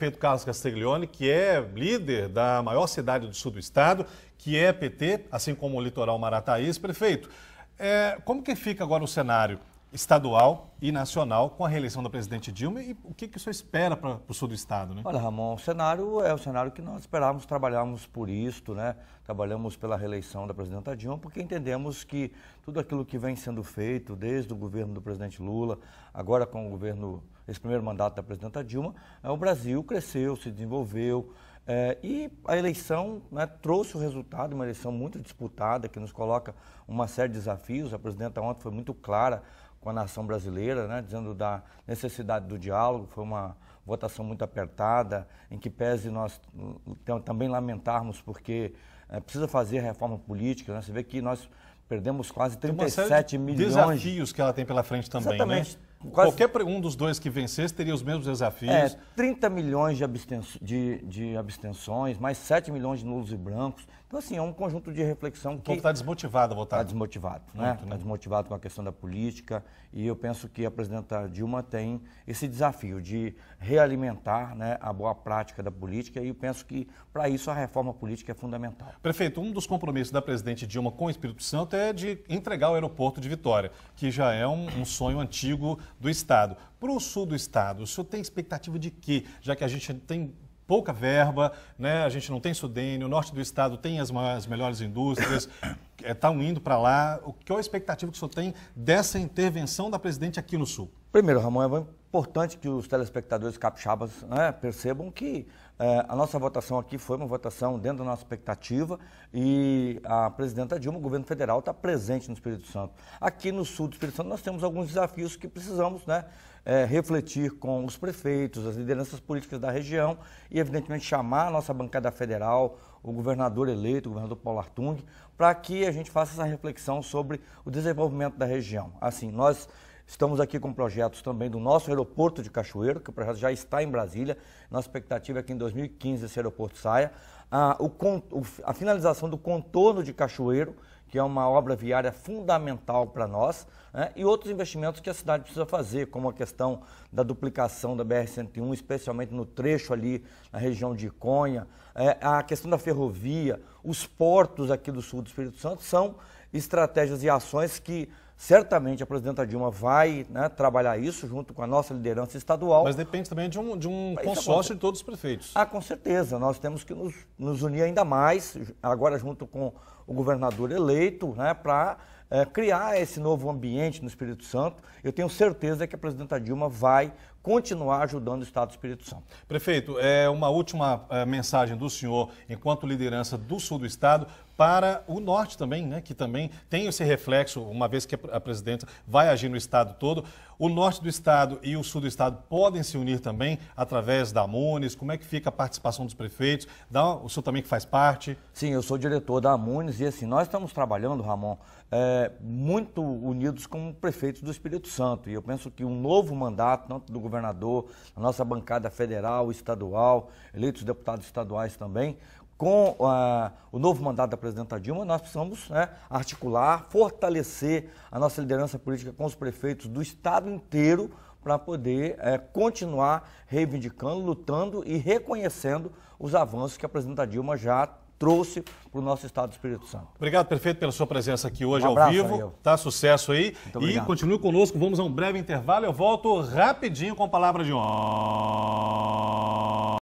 Prefeito Carlos Castiglione, que é líder da maior cidade do sul do estado, que é PT, assim como o litoral Marataíz. Prefeito, é, como que fica agora o cenário estadual e nacional com a reeleição da presidente Dilma e o que, que o senhor espera para o sul do estado? Né? Olha, Ramon, o cenário é o cenário que nós esperávamos, trabalhamos por isto, né? trabalhamos pela reeleição da presidenta Dilma, porque entendemos que tudo aquilo que vem sendo feito desde o governo do presidente Lula, agora com o governo esse primeiro mandato da presidenta Dilma, né, o Brasil cresceu, se desenvolveu. É, e a eleição né, trouxe o resultado, uma eleição muito disputada, que nos coloca uma série de desafios. A presidenta ontem foi muito clara com a nação brasileira, né, dizendo da necessidade do diálogo. Foi uma votação muito apertada, em que pese nós então, também lamentarmos, porque é, precisa fazer reforma política. Né? Você vê que nós perdemos quase 37 tem uma série de milhões. Desafios que ela tem pela frente também, né? Exatamente. né? Quase... Qualquer um dos dois que vencesse teria os mesmos desafios. É, 30 milhões de, absten... de, de abstenções, mais 7 milhões de nulos e brancos. Então, assim, é um conjunto de reflexão que... O povo está desmotivado a votar. Está desmotivado, né? Está né? desmotivado com a questão da política. E eu penso que a presidenta Dilma tem esse desafio de realimentar né, a boa prática da política. E eu penso que, para isso, a reforma política é fundamental. Prefeito, um dos compromissos da presidente Dilma com o Espírito Santo é de entregar o aeroporto de Vitória, que já é um, um sonho antigo do estado. Para o sul do estado, o senhor tem expectativa de quê? Já que a gente tem pouca verba, né? a gente não tem Sudene, o norte do estado tem as, maiores, as melhores indústrias, estão é, tá indo para lá. O, qual a expectativa que o senhor tem dessa intervenção da presidente aqui no sul? Primeiro, Ramon, importante que os telespectadores capixabas né, percebam que eh, a nossa votação aqui foi uma votação dentro da nossa expectativa e a presidenta Dilma, o governo federal, está presente no Espírito Santo. Aqui no sul do Espírito Santo nós temos alguns desafios que precisamos né, eh, refletir com os prefeitos, as lideranças políticas da região e, evidentemente, chamar a nossa bancada federal, o governador eleito, o governador Paulo Artung, para que a gente faça essa reflexão sobre o desenvolvimento da região. Assim, nós Estamos aqui com projetos também do nosso aeroporto de Cachoeiro, que o projeto já está em Brasília. Nossa expectativa é que em 2015 esse aeroporto saia. Ah, o, a finalização do contorno de Cachoeiro, que é uma obra viária fundamental para nós, né? e outros investimentos que a cidade precisa fazer, como a questão da duplicação da BR-101, especialmente no trecho ali na região de Iconha, é, a questão da ferrovia, os portos aqui do sul do Espírito Santo, são estratégias e ações que Certamente a presidenta Dilma vai né, trabalhar isso junto com a nossa liderança estadual. Mas depende também de um, de um é consórcio de todos os prefeitos. Ah, com certeza. Nós temos que nos, nos unir ainda mais, agora junto com o governador eleito, né, para é, eh, criar esse novo ambiente no Espírito Santo. Eu tenho certeza que a presidenta Dilma vai continuar ajudando o Estado do Espírito Santo. Prefeito, é uma última eh, mensagem do senhor, enquanto liderança do sul do Estado, para o norte também, né, que também tem esse reflexo, uma vez que a presidenta vai agir no estado todo. O norte do estado e o sul do estado podem se unir também através da Amunes. Como é que fica a participação dos prefeitos? Dá, o senhor também que faz parte? Sim, eu sou diretor da Amunes e assim, nós estamos trabalhando, Ramon, é, muito unidos com prefeitos do Espírito Santo. E eu penso que um novo mandato, tanto do governo governador, a nossa bancada federal, estadual, eleitos deputados estaduais também, com uh, o novo mandato da presidenta Dilma, nós precisamos né, articular, fortalecer a nossa liderança política com os prefeitos do estado inteiro para poder eh, continuar reivindicando, lutando e reconhecendo os avanços que a presidenta Dilma já trouxe para o nosso estado do Espírito Santo. Obrigado, prefeito, pela sua presença aqui hoje um abraço, ao vivo. Ariel. Tá sucesso aí. e continue conosco, vamos a um breve intervalo. Eu volto rapidinho com a palavra de honra.